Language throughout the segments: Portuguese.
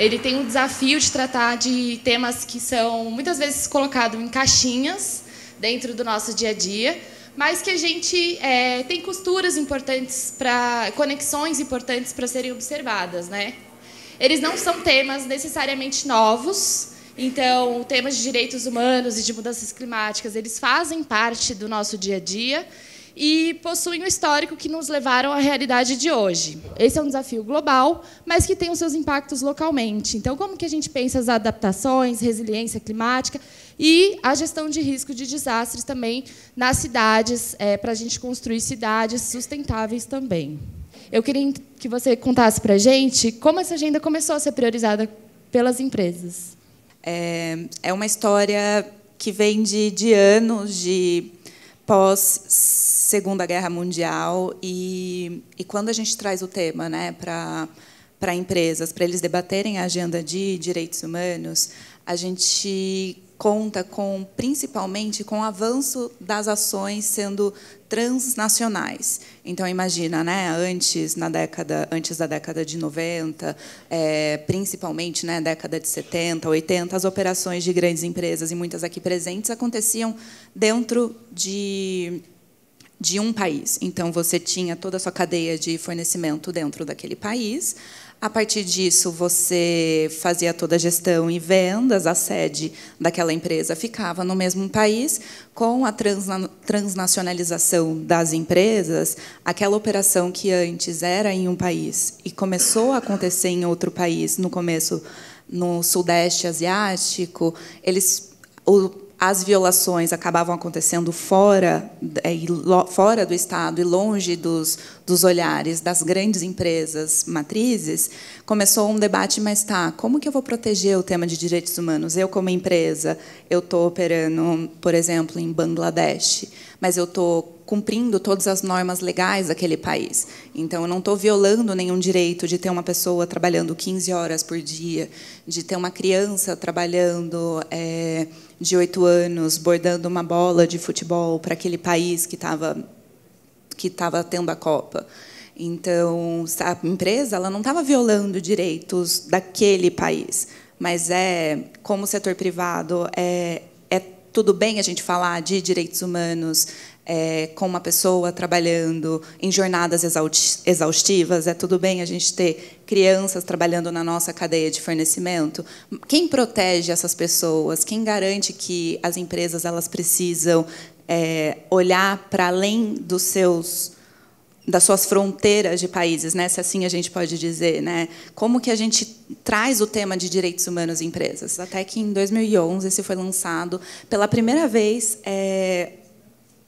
ele tem o desafio de tratar de temas que são muitas vezes colocados em caixinhas dentro do nosso dia a dia, mas que a gente é, tem costuras importantes para conexões importantes para serem observadas, né? Eles não são temas necessariamente novos, então temas de direitos humanos e de mudanças climáticas eles fazem parte do nosso dia a dia e possuem um histórico que nos levaram à realidade de hoje. Esse é um desafio global, mas que tem os seus impactos localmente. Então, como que a gente pensa as adaptações, resiliência climática e a gestão de risco de desastres também nas cidades, é, para a gente construir cidades sustentáveis também. Eu queria que você contasse para a gente como essa agenda começou a ser priorizada pelas empresas. É, é uma história que vem de, de anos de pós Segunda Guerra Mundial e, e quando a gente traz o tema, né, para para empresas, para eles debaterem a agenda de direitos humanos, a gente conta com principalmente com o avanço das ações sendo transnacionais. Então imagina, né, antes na década, antes da década de 90, é, principalmente, né, década de 70, 80, as operações de grandes empresas e muitas aqui presentes aconteciam dentro de de um país. Então você tinha toda a sua cadeia de fornecimento dentro daquele país. A partir disso, você fazia toda a gestão e vendas, a sede daquela empresa ficava no mesmo país, com a transna transnacionalização das empresas, aquela operação que antes era em um país e começou a acontecer em outro país, no começo no Sudeste Asiático, eles o, as violações acabavam acontecendo fora, é, fora do Estado e longe dos, dos olhares das grandes empresas matrizes, começou um debate, mas tá, como que eu vou proteger o tema de direitos humanos? Eu, como empresa, eu estou operando, por exemplo, em Bangladesh, mas eu estou cumprindo todas as normas legais daquele país. Então, eu não estou violando nenhum direito de ter uma pessoa trabalhando 15 horas por dia, de ter uma criança trabalhando é, de oito anos bordando uma bola de futebol para aquele país que estava que estava tendo a Copa. Então, a empresa ela não estava violando direitos daquele país, mas é como o setor privado é tudo bem a gente falar de direitos humanos é, com uma pessoa trabalhando em jornadas exaustivas, é tudo bem a gente ter crianças trabalhando na nossa cadeia de fornecimento. Quem protege essas pessoas? Quem garante que as empresas elas precisam é, olhar para além dos seus das suas fronteiras de países, né? se assim a gente pode dizer, né? como que a gente traz o tema de direitos humanos em empresas. Até que, em 2011, esse foi lançado pela primeira vez é,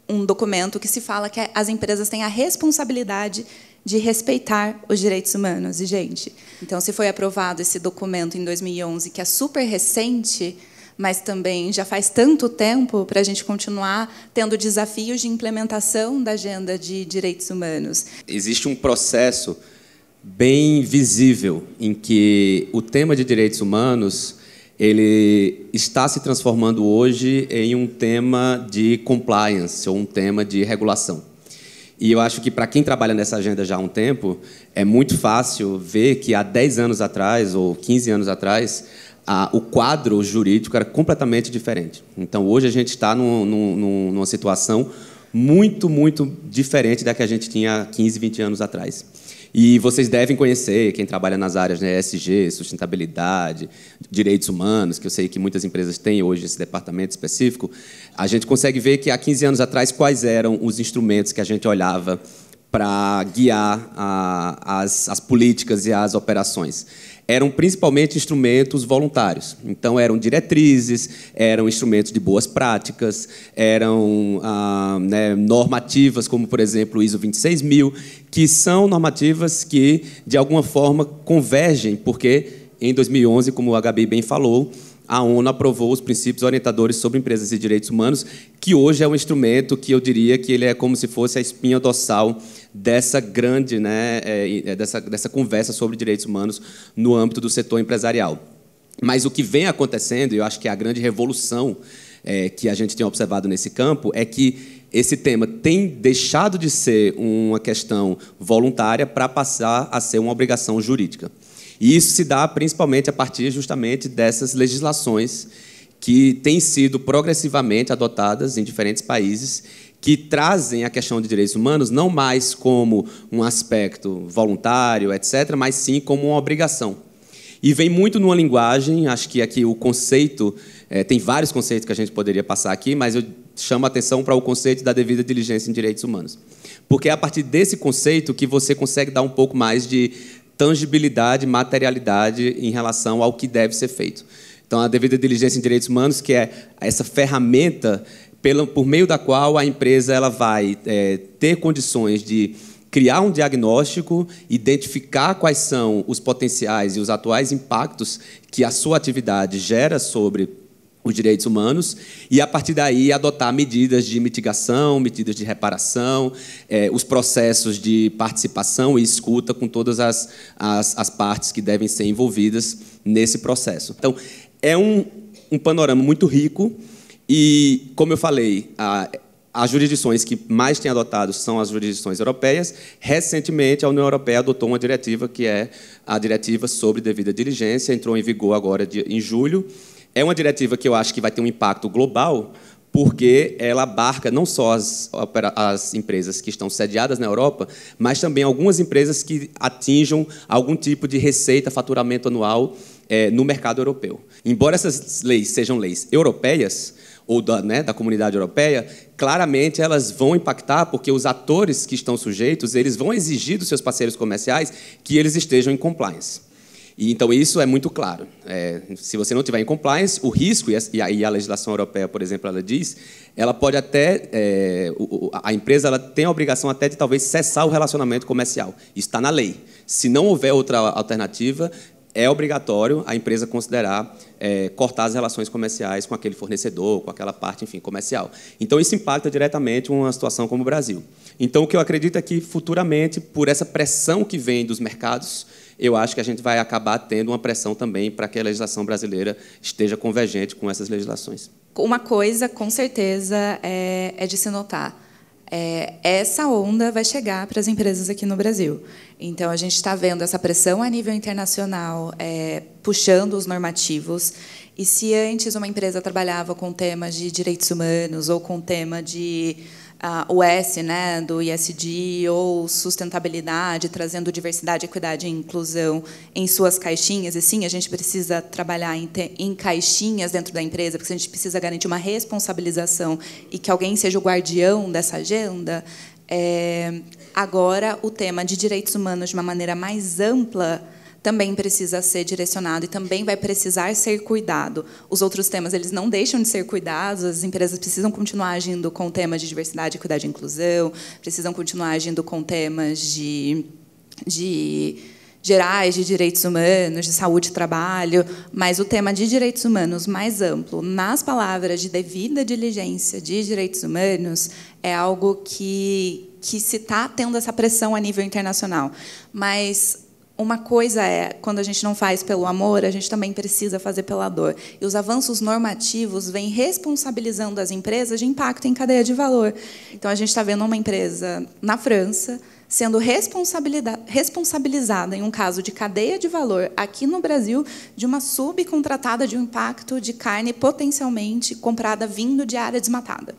um documento que se fala que as empresas têm a responsabilidade de respeitar os direitos humanos. E, gente, então, se foi aprovado esse documento em 2011, que é super recente, mas também já faz tanto tempo para a gente continuar tendo desafios de implementação da agenda de direitos humanos. Existe um processo bem visível em que o tema de direitos humanos ele está se transformando hoje em um tema de compliance ou um tema de regulação. E eu acho que para quem trabalha nessa agenda já há um tempo, é muito fácil ver que há 10 anos atrás ou 15 anos atrás, a, o quadro jurídico era completamente diferente. Então, hoje a gente está num, num, numa situação muito, muito diferente da que a gente tinha 15, 20 anos atrás. E vocês devem conhecer quem trabalha nas áreas né, ESG, sustentabilidade, direitos humanos, que eu sei que muitas empresas têm hoje esse departamento específico. A gente consegue ver que há 15 anos atrás quais eram os instrumentos que a gente olhava para guiar a, as, as políticas e as operações eram principalmente instrumentos voluntários. Então, eram diretrizes, eram instrumentos de boas práticas, eram ah, né, normativas, como, por exemplo, o ISO 26000, que são normativas que, de alguma forma, convergem, porque em 2011, como o HB bem falou, a ONU aprovou os princípios orientadores sobre empresas e direitos humanos, que hoje é um instrumento que eu diria que ele é como se fosse a espinha dorsal dessa grande, né, é, dessa, dessa conversa sobre direitos humanos no âmbito do setor empresarial. Mas o que vem acontecendo, e eu acho que é a grande revolução é, que a gente tem observado nesse campo, é que esse tema tem deixado de ser uma questão voluntária para passar a ser uma obrigação jurídica. E isso se dá principalmente a partir justamente dessas legislações que têm sido progressivamente adotadas em diferentes países que trazem a questão de direitos humanos não mais como um aspecto voluntário, etc., mas sim como uma obrigação. E vem muito numa linguagem, acho que aqui o conceito, é, tem vários conceitos que a gente poderia passar aqui, mas eu chamo a atenção para o conceito da devida diligência em direitos humanos. Porque é a partir desse conceito que você consegue dar um pouco mais de tangibilidade, materialidade em relação ao que deve ser feito. Então, a devida diligência em direitos humanos, que é essa ferramenta pelo, por meio da qual a empresa ela vai é, ter condições de criar um diagnóstico, identificar quais são os potenciais e os atuais impactos que a sua atividade gera sobre os direitos humanos e, a partir daí, adotar medidas de mitigação, medidas de reparação, é, os processos de participação e escuta com todas as, as, as, partes que devem ser envolvidas nesse processo. Então, é um, um panorama muito rico e, como eu falei, a, as jurisdições que mais têm adotado são as jurisdições europeias. Recentemente, a União Europeia adotou uma diretiva que é a diretiva sobre devida diligência, entrou em vigor agora de, em julho, é uma diretiva que eu acho que vai ter um impacto global, porque ela abarca não só as, as, empresas que estão sediadas na Europa, mas também algumas empresas que atinjam algum tipo de receita, faturamento anual é, no mercado europeu. Embora essas leis sejam leis europeias, ou da, né, da comunidade europeia, claramente elas vão impactar, porque os atores que estão sujeitos, eles vão exigir dos seus parceiros comerciais que eles estejam em compliance. E, então, isso é muito claro. É, se você não tiver em compliance, o risco, e a, a, legislação europeia, por exemplo, ela diz, ela pode até. É, a empresa ela tem a obrigação até de talvez cessar o relacionamento comercial. Isso está na lei. Se não houver outra alternativa, é obrigatório a empresa considerar é, cortar as relações comerciais com aquele fornecedor, com aquela parte, enfim, comercial. Então, isso impacta diretamente uma situação como o Brasil. Então, o que eu acredito é que, futuramente, por essa pressão que vem dos mercados, eu acho que a gente vai acabar tendo uma pressão também para que a legislação brasileira esteja convergente com essas legislações. Uma coisa, com certeza, é, é de se notar é, essa onda vai chegar para as empresas aqui no Brasil. Então, a gente está vendo essa pressão a nível internacional é, puxando os normativos. E se antes uma empresa trabalhava com temas de direitos humanos ou com tema de o S né, do ISD ou sustentabilidade, trazendo diversidade, equidade e inclusão em suas caixinhas. E sim, a gente precisa trabalhar em, em caixinhas dentro da empresa, porque a gente precisa garantir uma responsabilização e que alguém seja o guardião dessa agenda, é, agora o tema de direitos humanos de uma maneira mais ampla também precisa ser direcionado e também vai precisar ser cuidado. Os outros temas eles não deixam de ser cuidados, as empresas precisam continuar agindo com temas de diversidade, equidade e inclusão, precisam continuar agindo com temas de, de gerais de direitos humanos, de saúde e trabalho, mas o tema de direitos humanos mais amplo, nas palavras de devida diligência de direitos humanos, é algo que, que se está tendo essa pressão a nível internacional. Mas uma coisa é, quando a gente não faz pelo amor, a gente também precisa fazer pela dor. E os avanços normativos vêm responsabilizando as empresas de impacto em cadeia de valor. Então, a gente está vendo uma empresa na França sendo responsabilizada em um caso de cadeia de valor aqui no Brasil de uma subcontratada de um impacto de carne potencialmente comprada vindo de área desmatada.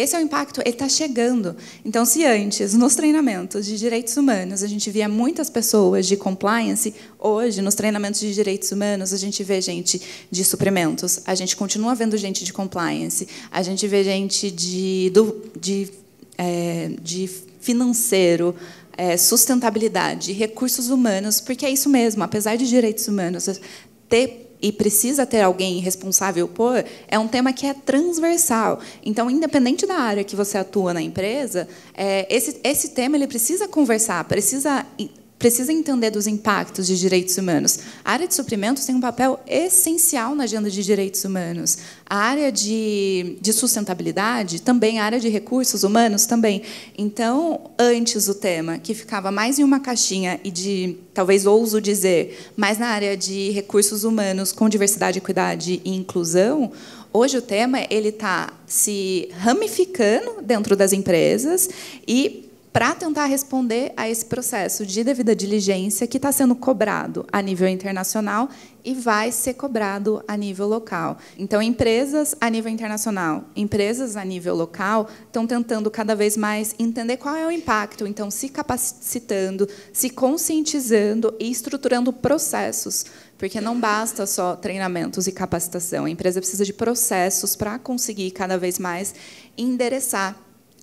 Esse é o impacto, ele está chegando. Então, se antes, nos treinamentos de direitos humanos, a gente via muitas pessoas de compliance, hoje, nos treinamentos de direitos humanos, a gente vê gente de suprimentos, a gente continua vendo gente de compliance, a gente vê gente de, do, de, é, de financeiro, é, sustentabilidade, recursos humanos, porque é isso mesmo, apesar de direitos humanos ter e precisa ter alguém responsável por, é um tema que é transversal. Então, independente da área que você atua na empresa, é, esse, esse tema ele precisa conversar, precisa precisa entender dos impactos de direitos humanos. A área de suprimentos tem um papel essencial na agenda de direitos humanos. A área de, de sustentabilidade também, a área de recursos humanos também. Então, antes o tema, que ficava mais em uma caixinha e de, talvez ouso dizer, mais na área de recursos humanos com diversidade, equidade e inclusão, hoje o tema ele está se ramificando dentro das empresas e para tentar responder a esse processo de devida diligência que está sendo cobrado a nível internacional e vai ser cobrado a nível local. Então, empresas a nível internacional, empresas a nível local estão tentando cada vez mais entender qual é o impacto, então se capacitando, se conscientizando e estruturando processos porque não basta só treinamentos e capacitação. A empresa precisa de processos para conseguir cada vez mais endereçar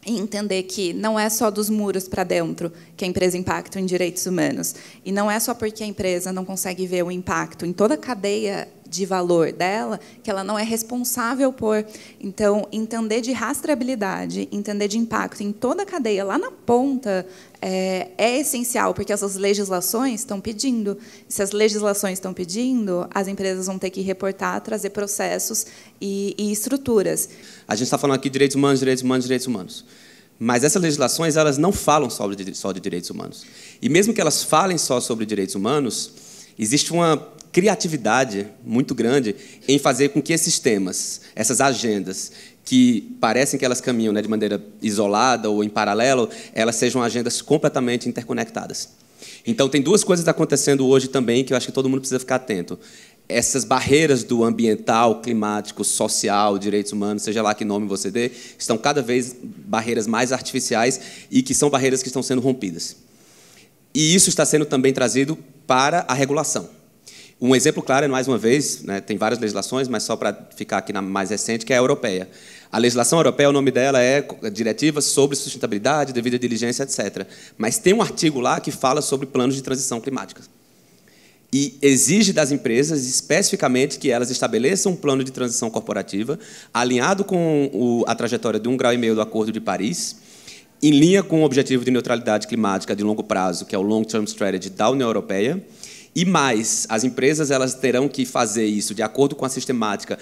e entender que não é só dos muros para dentro que a empresa impacta em direitos humanos. E não é só porque a empresa não consegue ver o impacto em toda a cadeia de valor dela que ela não é responsável por. Então, entender de rastreabilidade, entender de impacto em toda a cadeia, lá na ponta, é, é, essencial, porque essas legislações estão pedindo. Se as legislações estão pedindo, as empresas vão ter que reportar, trazer processos e, e estruturas. A gente está falando aqui de direitos humanos, direitos humanos, direitos humanos. Mas essas legislações elas não falam só de, só de direitos humanos. E mesmo que elas falem só sobre direitos humanos, existe uma criatividade muito grande em fazer com que esses temas, essas agendas, que parecem que elas caminham né, de maneira isolada ou em paralelo, elas sejam agendas completamente interconectadas. Então, tem duas coisas acontecendo hoje também que eu acho que todo mundo precisa ficar atento. Essas barreiras do ambiental, climático, social, direitos humanos, seja lá que nome você dê, estão cada vez barreiras mais artificiais e que são barreiras que estão sendo rompidas. E isso está sendo também trazido para a regulação. Um exemplo claro é, mais uma vez, né, tem várias legislações, mas só para ficar aqui na mais recente, que é a europeia. A legislação europeia, o nome dela é Diretiva sobre Sustentabilidade, Devida Diligência, etc. Mas tem um artigo lá que fala sobre planos de transição climática. E exige das empresas, especificamente, que elas estabeleçam um plano de transição corporativa alinhado com o, a trajetória de um grau e meio do Acordo de Paris, em linha com o objetivo de neutralidade climática de longo prazo, que é o Long Term Strategy da União Europeia, e mais, as empresas elas terão que fazer isso de acordo com a sistemática.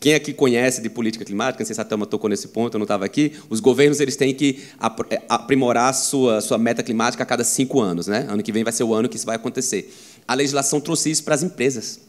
Quem aqui conhece de política climática, não sei se a Tama tocou nesse ponto, eu não estava aqui, os governos eles têm que é, aprimorar sua, sua meta climática a cada cinco anos. Né? Ano que vem vai ser o ano que isso vai acontecer. A legislação trouxe isso para as empresas.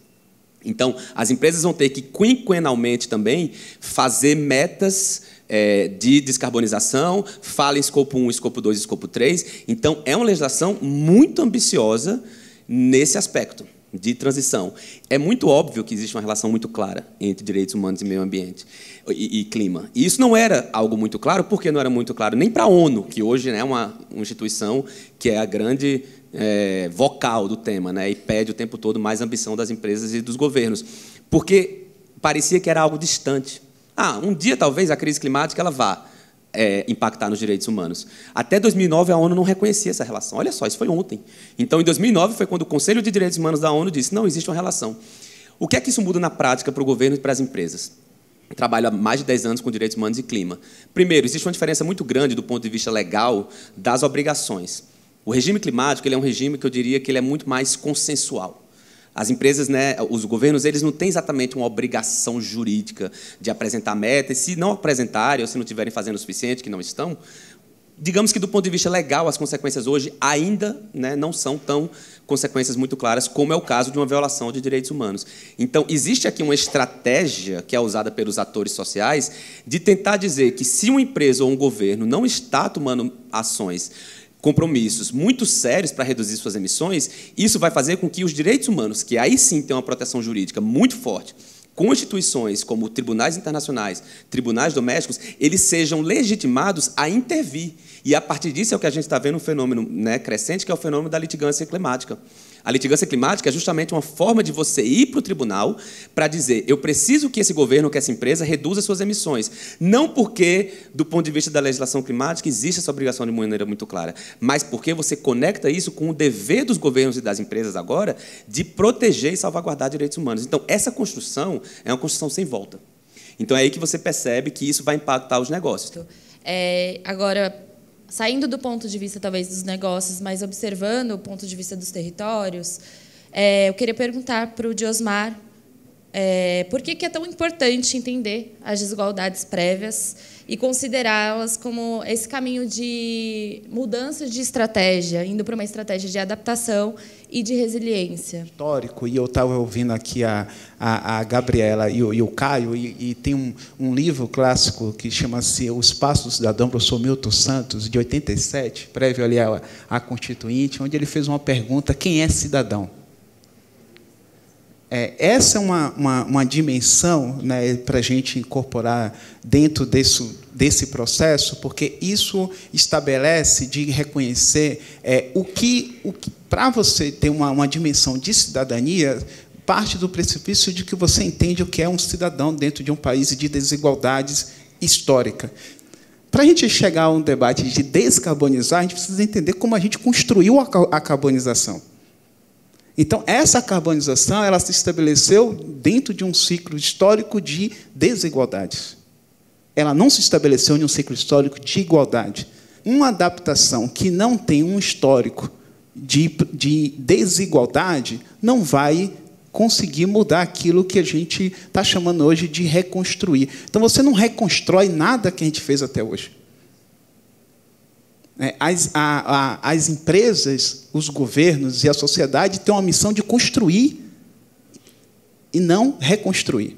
Então, as empresas vão ter que quinquenalmente também fazer metas é, de descarbonização, fala em escopo 1, escopo 2, escopo 3. Então, é uma legislação muito ambiciosa nesse aspecto de transição. É muito óbvio que existe uma relação muito clara entre direitos humanos e meio ambiente e, e clima. E isso não era algo muito claro, porque não era muito claro nem para a ONU, que hoje né, é uma, uma instituição que é a grande é, vocal do tema, né, e pede o tempo todo mais ambição das empresas e dos governos, porque parecia que era algo distante. Ah, um dia talvez a crise climática ela vá, é, impactar nos direitos humanos. Até 2009, a ONU não reconhecia essa relação. Olha só, isso foi ontem. Então, em 2009, foi quando o Conselho de Direitos Humanos da ONU disse: não existe uma relação. O que é que isso muda na prática para o governo e para as empresas? Trabalho há mais de 10 anos com direitos humanos e clima. Primeiro, existe uma diferença muito grande do ponto de vista legal das obrigações. O regime climático ele é um regime que eu diria que ele é muito mais consensual. As empresas, né, os governos, eles não têm exatamente uma obrigação jurídica de apresentar metas. Se não apresentarem ou se não estiverem fazendo o suficiente, que não estão, digamos que do ponto de vista legal, as consequências hoje ainda né, não são tão consequências muito claras, como é o caso de uma violação de direitos humanos. Então, existe aqui uma estratégia que é usada pelos atores sociais de tentar dizer que se uma empresa ou um governo não está tomando ações compromissos muito sérios para reduzir suas emissões, isso vai fazer com que os direitos humanos, que aí sim tem uma proteção jurídica muito forte, com instituições como tribunais internacionais, tribunais domésticos, eles sejam legitimados a intervir. E a partir disso é o que a gente está vendo um fenômeno né, crescente, que é o fenômeno da litigância climática. A litigância climática é justamente uma forma de você ir para o tribunal para dizer: eu preciso que esse governo, que essa empresa reduza suas emissões. Não porque, do ponto de vista da legislação climática, existe essa obrigação de maneira muito clara, mas porque você conecta isso com o dever dos governos e das empresas agora de proteger e salvaguardar direitos humanos. Então, essa construção é uma construção sem volta. Então, é aí que você percebe que isso vai impactar os negócios. É, agora, saindo do ponto de vista talvez dos negócios, mas observando o ponto de vista dos territórios, é, eu queria perguntar para o Diosmar é, por que, que é tão importante entender as desigualdades prévias e considerá-las como esse caminho de mudança de estratégia, indo para uma estratégia de adaptação e de resiliência? Histórico, e eu estava ouvindo aqui a, a, a Gabriela e o, e o Caio, e, e, tem um, um livro clássico que chama-se O Espaço do Cidadão, professor Milton Santos, de 87, prévio ali à, à Constituinte, onde ele fez uma pergunta: quem é cidadão? É, essa é uma, uma, uma dimensão né, para a gente incorporar dentro desse, desse processo, porque isso estabelece de reconhecer é, o que, o que para você ter uma, uma dimensão de cidadania, parte do precipício de que você entende o que é um cidadão dentro de um país de desigualdades histórica. Para a gente chegar a um debate de descarbonizar, a gente precisa entender como a gente construiu a carbonização. Então, essa carbonização ela se estabeleceu dentro de um ciclo histórico de desigualdades. Ela não se estabeleceu em um ciclo histórico de igualdade. Uma adaptação que não tem um histórico de, de desigualdade não vai conseguir mudar aquilo que a gente está chamando hoje de reconstruir. Então, você não reconstrói nada que a gente fez até hoje. Né, as, a, a, as empresas, os governos e a sociedade têm uma missão de construir e não reconstruir.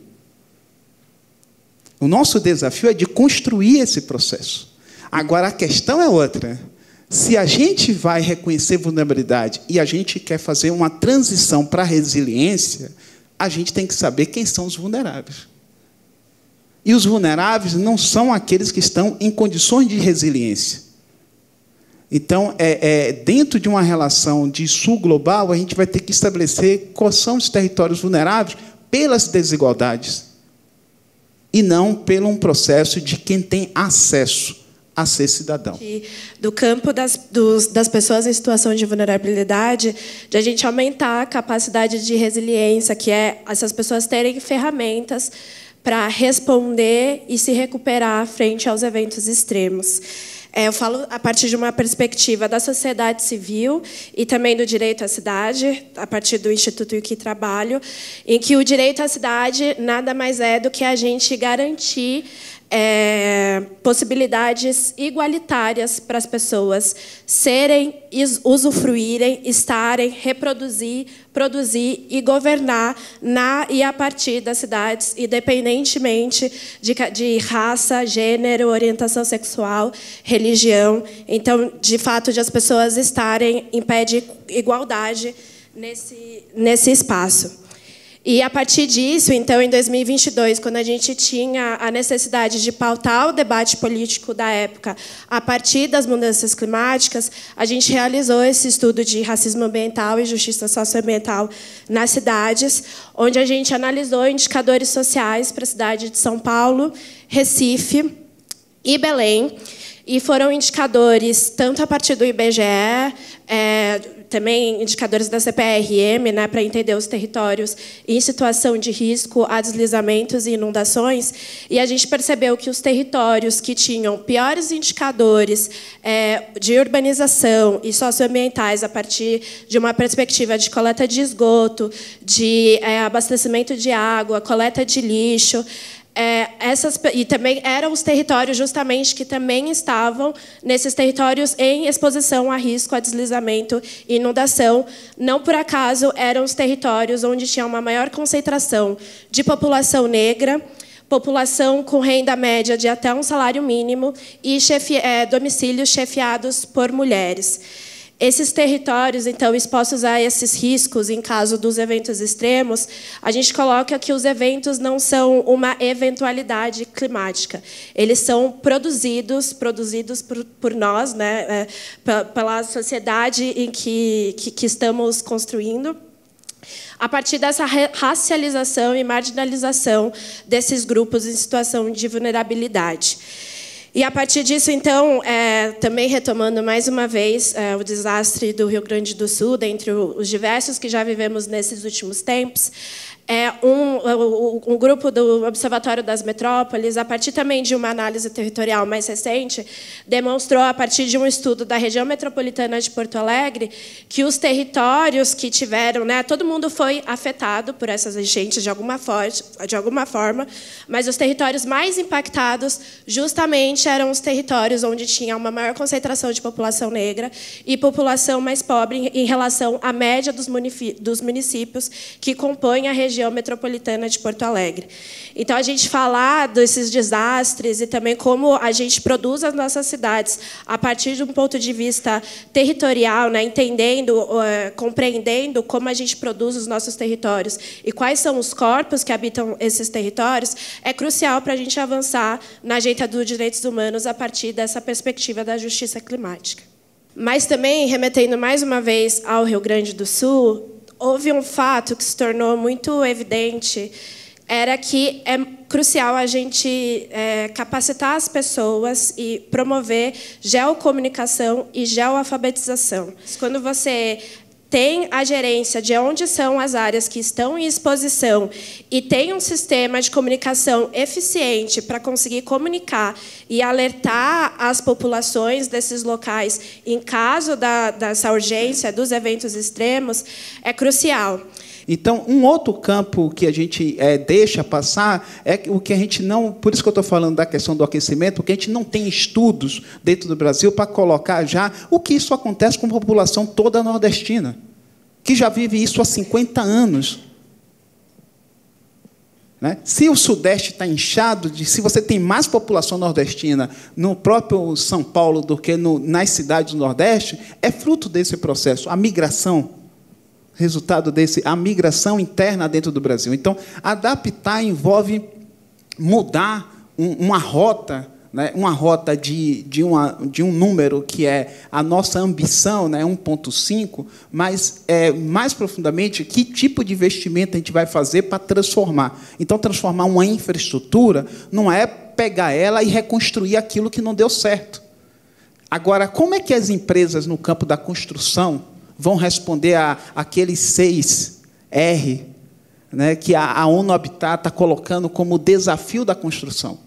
O nosso desafio é de construir esse processo. Agora, a questão é outra. Se a gente vai reconhecer vulnerabilidade e a gente quer fazer uma transição para a resiliência, a gente tem que saber quem são os vulneráveis. E os vulneráveis não são aqueles que estão em condições de resiliência. Então, é, é, dentro de uma relação de sul global, a gente vai ter que estabelecer quais são os territórios vulneráveis pelas desigualdades e não pelo um processo de quem tem acesso a ser cidadão. E do campo das, dos, das pessoas em situação de vulnerabilidade, de a gente aumentar a capacidade de resiliência, que é essas pessoas terem ferramentas para responder e se recuperar frente aos eventos extremos. É, eu falo a partir de uma perspectiva da sociedade civil e também do direito à cidade, a partir do instituto em que trabalho, em que o direito à cidade nada mais é do que a gente garantir é, possibilidades igualitárias para as pessoas serem, usufruírem, estarem, reproduzir, produzir e governar na e a partir das cidades, independentemente de, de raça, gênero, orientação sexual, religião. Então, de fato, de as pessoas estarem em pé de igualdade nesse, nesse espaço. E a partir disso, então, em 2022, quando a gente tinha a necessidade de pautar o debate político da época a partir das mudanças climáticas, a gente realizou esse estudo de racismo ambiental e justiça socioambiental nas cidades, onde a gente analisou indicadores sociais para a cidade de São Paulo, Recife e Belém. E foram indicadores tanto a partir do IBGE, é, também indicadores da CPRM né, para entender os territórios em situação de risco a deslizamentos e inundações. E a gente percebeu que os territórios que tinham piores indicadores é, de urbanização e socioambientais a partir de uma perspectiva de coleta de esgoto, de é, abastecimento de água, coleta de lixo, é, essas, e também eram os territórios justamente que também estavam nesses territórios em exposição a risco, a deslizamento e inundação. Não por acaso eram os territórios onde tinha uma maior concentração de população negra, população com renda média de até um salário mínimo e chefe, é, domicílios chefiados por mulheres. Esses territórios, então, expostos a esses riscos em caso dos eventos extremos, a gente coloca que os eventos não são uma eventualidade climática. Eles são produzidos, produzidos por, por nós, né, é, pela sociedade em que, que, que estamos construindo a partir dessa racialização e marginalização desses grupos em situação de vulnerabilidade. E a partir disso, então, é, também retomando mais uma vez é, o desastre do Rio Grande do Sul, dentre os diversos que já vivemos nesses últimos tempos, é, um, é, um grupo do Observatório das Metrópoles, a partir também de uma análise territorial mais recente, demonstrou, a partir de um estudo da região metropolitana de Porto Alegre, que os territórios que tiveram, né, todo mundo foi afetado por essas enchentes de alguma, forte, de alguma forma, mas os territórios mais impactados justamente eram os territórios onde tinha uma maior concentração de população negra e população mais pobre em relação à média dos municípios que compõem a região região metropolitana de Porto Alegre. Então, a gente falar desses desastres e também como a gente produz as nossas cidades a partir de um ponto de vista territorial, né, entendendo, eh, compreendendo como a gente produz os nossos territórios e quais são os corpos que habitam esses territórios, é crucial para a gente avançar na agenda dos direitos humanos a partir dessa perspectiva da justiça climática. Mas também, remetendo mais uma vez ao Rio Grande do Sul, houve um fato que se tornou muito evidente era que é crucial a gente é, capacitar as pessoas e promover geocomunicação e geoalfabetização. Quando você tem a gerência de onde são as áreas que estão em exposição e tem um sistema de comunicação eficiente para conseguir comunicar e alertar as populações desses locais em caso da, dessa urgência dos eventos extremos, é crucial. Então, um outro campo que a gente é, deixa passar é o que a gente não. Por isso que eu estou falando da questão do aquecimento, porque a gente não tem estudos dentro do Brasil para colocar já o que isso acontece com a população toda nordestina, que já vive isso há 50 anos. Né? Se o Sudeste está inchado, de, se você tem mais população nordestina no próprio São Paulo do que no, nas cidades do Nordeste, é fruto desse processo, a migração resultado desse, a migração interna dentro do Brasil. Então, adaptar envolve mudar uma rota, né? uma rota de, de, uma, de um número que é a nossa ambição, né? 1,5, mas é, mais profundamente, que tipo de investimento a gente vai fazer para transformar. Então, transformar uma infraestrutura não é pegar ela e reconstruir aquilo que não deu certo. Agora, como é que as empresas no campo da construção vão responder a aqueles seis R né, que a, a ONU Habitat está colocando como desafio da construção.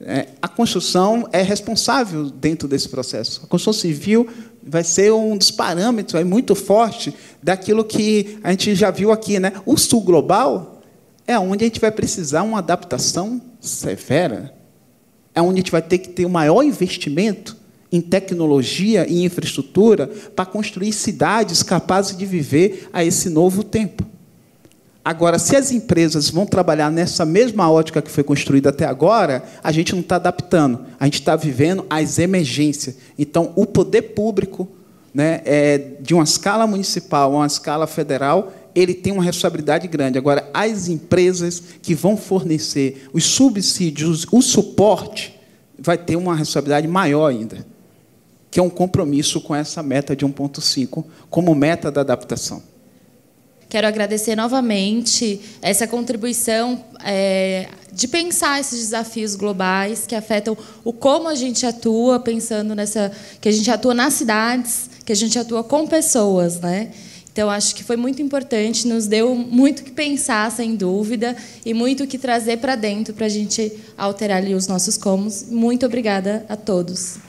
É, a construção é responsável dentro desse processo. A construção civil vai ser um dos parâmetros é muito forte daquilo que a gente já viu aqui. Né? O sul global é onde a gente vai precisar uma adaptação severa. É onde a gente vai ter que ter o maior investimento em tecnologia e infraestrutura para construir cidades capazes de viver a esse novo tempo. Agora, se as empresas vão trabalhar nessa mesma ótica que foi construída até agora, a gente não está adaptando, a gente está vivendo as emergências. Então, o poder público, né, é, de uma escala municipal a uma escala federal, ele tem uma responsabilidade grande. Agora, as empresas que vão fornecer os subsídios, o suporte, vai ter uma responsabilidade maior ainda que é um compromisso com essa meta de 1,5 como meta da adaptação. Quero agradecer novamente essa contribuição é, de pensar esses desafios globais que afetam o como a gente atua, pensando nessa que a gente atua nas cidades, que a gente atua com pessoas, né? Então, acho que foi muito importante, nos deu muito que pensar, sem dúvida, e muito que trazer para dentro para a gente alterar ali os nossos comos. Muito obrigada a todos.